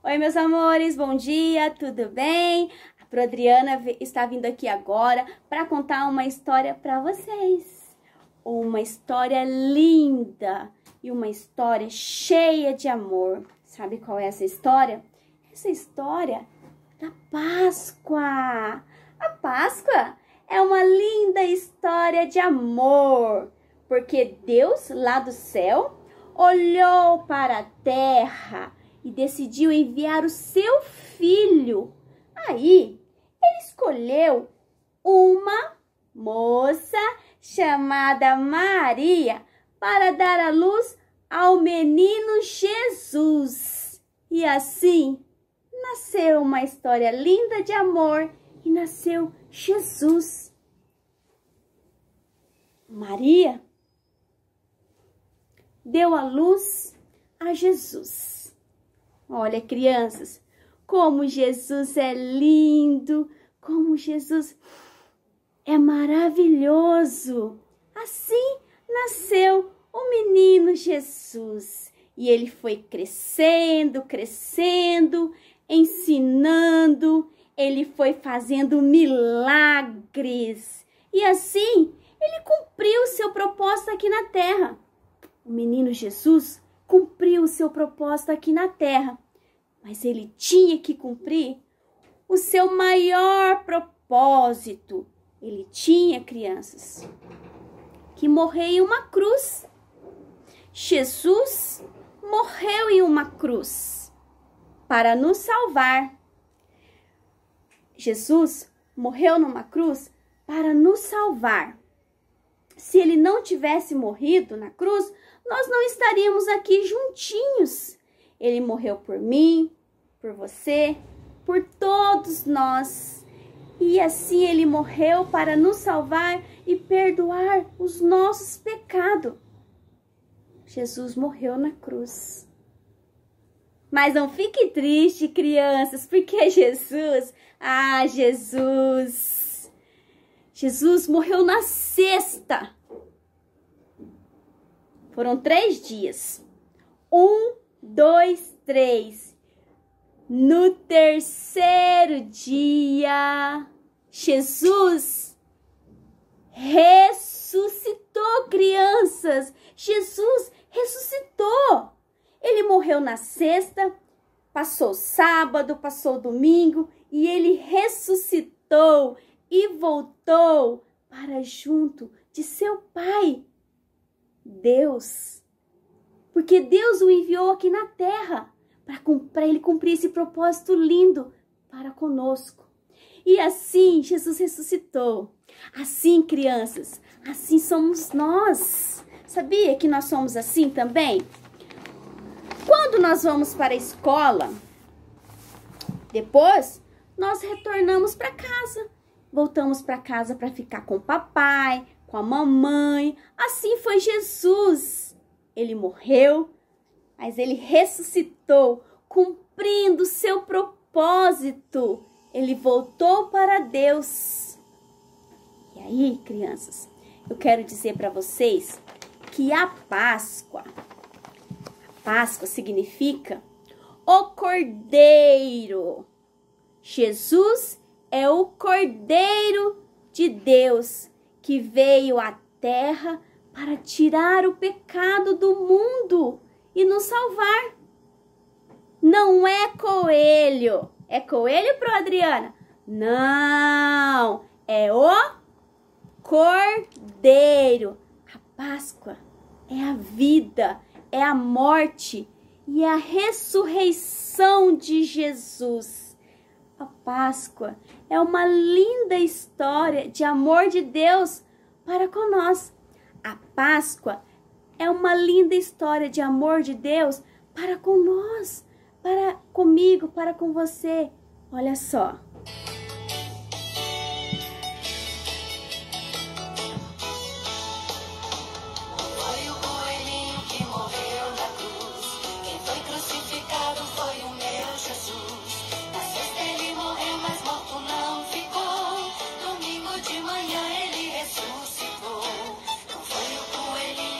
Oi, meus amores, bom dia, tudo bem? A Pro Adriana está vindo aqui agora para contar uma história para vocês. Uma história linda e uma história cheia de amor. Sabe qual é essa história? Essa história da Páscoa. A Páscoa é uma linda história de amor, porque Deus lá do céu olhou para a terra e decidiu enviar o seu filho. Aí ele escolheu uma moça chamada Maria para dar a luz ao menino Jesus. E assim nasceu uma história linda de amor e nasceu Jesus. Maria deu a luz a Jesus. Olha, crianças, como Jesus é lindo, como Jesus é maravilhoso. Assim nasceu o menino Jesus. E ele foi crescendo, crescendo, ensinando, ele foi fazendo milagres. E assim, ele cumpriu seu propósito aqui na terra. O menino Jesus cumpriu o seu propósito aqui na terra, mas ele tinha que cumprir o seu maior propósito. Ele tinha crianças que morrer em uma cruz. Jesus morreu em uma cruz para nos salvar. Jesus morreu numa cruz para nos salvar se ele não tivesse morrido na cruz, nós não estaríamos aqui juntinhos. Ele morreu por mim, por você, por todos nós. E assim ele morreu para nos salvar e perdoar os nossos pecados. Jesus morreu na cruz. Mas não fique triste, crianças, porque Jesus, ah, Jesus, Jesus morreu na sexta. Foram três dias. Um, dois, três. No terceiro dia, Jesus ressuscitou crianças. Jesus ressuscitou. Ele morreu na sexta, passou sábado, passou domingo e ele ressuscitou e voltou para junto de seu pai, Deus. Porque Deus o enviou aqui na terra para ele cumprir esse propósito lindo para conosco. E assim Jesus ressuscitou. Assim, crianças, assim somos nós. Sabia que nós somos assim também? Quando nós vamos para a escola, depois nós retornamos para casa voltamos para casa para ficar com o papai, com a mamãe. Assim foi Jesus. Ele morreu, mas ele ressuscitou, cumprindo seu propósito. Ele voltou para Deus. E aí, crianças, eu quero dizer para vocês que a Páscoa, a Páscoa significa o Cordeiro. Jesus é o Cordeiro de Deus que veio à terra para tirar o pecado do mundo e nos salvar. Não é coelho. É coelho, pro Adriana? Não, é o Cordeiro. A Páscoa é a vida, é a morte e é a ressurreição de Jesus. A Páscoa é uma linda história de amor de Deus para conosco. A Páscoa é uma linda história de amor de Deus para conosco, para comigo, para com você. Olha só.